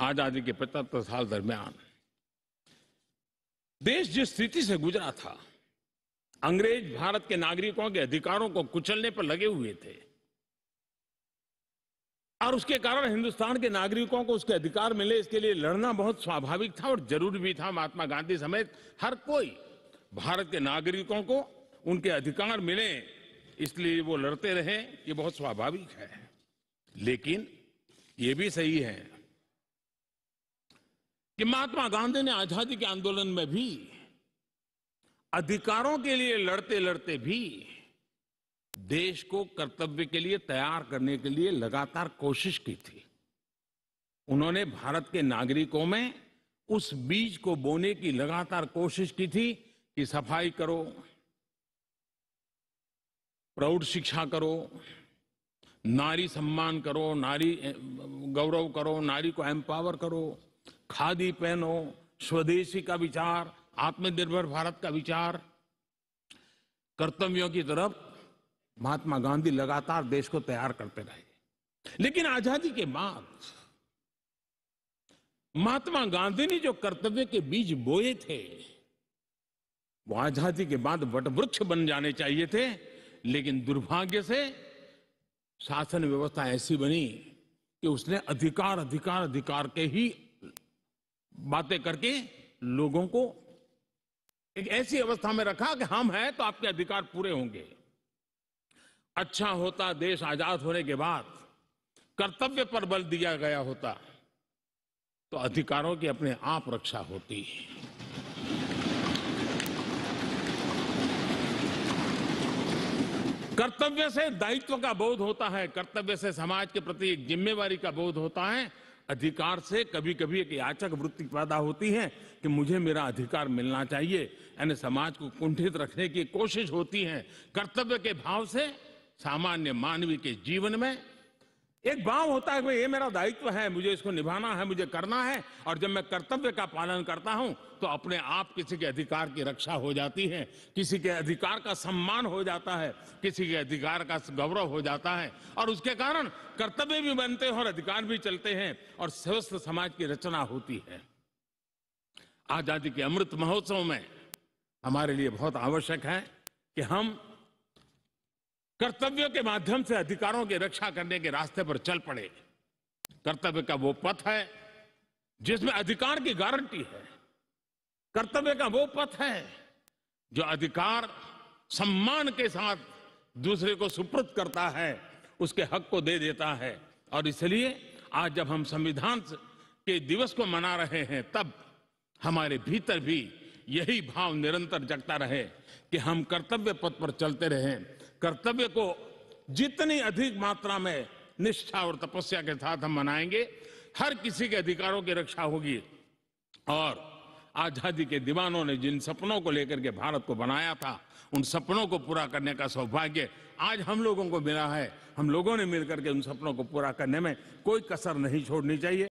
आज़ादी के पचहत्तर साल दरमियान देश जिस स्थिति से गुजरा था अंग्रेज भारत के नागरिकों के अधिकारों को कुचलने पर लगे हुए थे और उसके कारण हिंदुस्तान के नागरिकों को उसके अधिकार मिले इसके लिए लड़ना बहुत स्वाभाविक था और जरूरी भी था महात्मा गांधी समेत हर कोई भारत के नागरिकों को उनके अधिकार मिले इसलिए वो लड़ते रहे ये बहुत स्वाभाविक है लेकिन ये भी सही है कि महात्मा गांधी ने आजादी के आंदोलन में भी अधिकारों के लिए लड़ते लड़ते भी देश को कर्तव्य के लिए तैयार करने के लिए लगातार कोशिश की थी उन्होंने भारत के नागरिकों में उस बीज को बोने की लगातार कोशिश की थी कि सफाई करो प्रौढ़ शिक्षा करो नारी सम्मान करो नारी गौरव करो नारी को एम्पावर करो खादी पहनो स्वदेशी का विचार आत्मनिर्भर भारत का विचार कर्तव्यों की तरफ महात्मा गांधी लगातार देश को तैयार करते रहे लेकिन आजादी के बाद महात्मा गांधी ने जो कर्तव्य के बीज बोए थे वो आजादी के बाद वटवृक्ष बन जाने चाहिए थे लेकिन दुर्भाग्य से शासन व्यवस्था ऐसी बनी कि उसने अधिकार अधिकार अधिकार के ही बातें करके लोगों को एक ऐसी अवस्था में रखा कि हम हैं तो आपके अधिकार पूरे होंगे अच्छा होता देश आजाद होने के बाद कर्तव्य पर बल दिया गया होता तो अधिकारों की अपने आप रक्षा होती है कर्तव्य से दायित्व का बोध होता है कर्तव्य से समाज के प्रति एक जिम्मेवारी का बोध होता है अधिकार से कभी कभी एक याचक वृत्ति पैदा होती है कि मुझे मेरा अधिकार मिलना चाहिए यानी समाज को कुंठित रखने की कोशिश होती है कर्तव्य के भाव से सामान्य मानवीय के जीवन में एक भाव होता है कि ये मेरा दायित्व है मुझे इसको निभाना है मुझे करना है और जब मैं कर्तव्य का पालन करता हूं तो अपने आप किसी के अधिकार की रक्षा हो जाती है किसी के अधिकार का सम्मान हो जाता है किसी के अधिकार का गौरव हो जाता है और उसके कारण कर्तव्य भी बनते हैं और अधिकार भी चलते हैं और स्वस्थ समाज की रचना होती है आजादी के अमृत महोत्सव में हमारे लिए बहुत आवश्यक है कि हम कर्तव्यों के माध्यम से अधिकारों की रक्षा करने के रास्ते पर चल पड़े कर्तव्य का वो पथ है जिसमें अधिकार की गारंटी है कर्तव्य का वो पथ है जो अधिकार सम्मान के साथ दूसरे को सुप्रत करता है उसके हक को दे देता है और इसलिए आज जब हम संविधान के दिवस को मना रहे हैं तब हमारे भीतर भी यही भाव निरंतर जगता रहे कि हम कर्तव्य पथ पर चलते रहें कर्तव्य को जितनी अधिक मात्रा में निष्ठा और तपस्या के साथ हम मनाएंगे हर किसी के अधिकारों की रक्षा होगी और आजादी के दीवानों ने जिन सपनों को लेकर के भारत को बनाया था उन सपनों को पूरा करने का सौभाग्य आज हम लोगों को मिला है हम लोगों ने मिलकर के उन सपनों को पूरा करने में कोई कसर नहीं छोड़नी चाहिए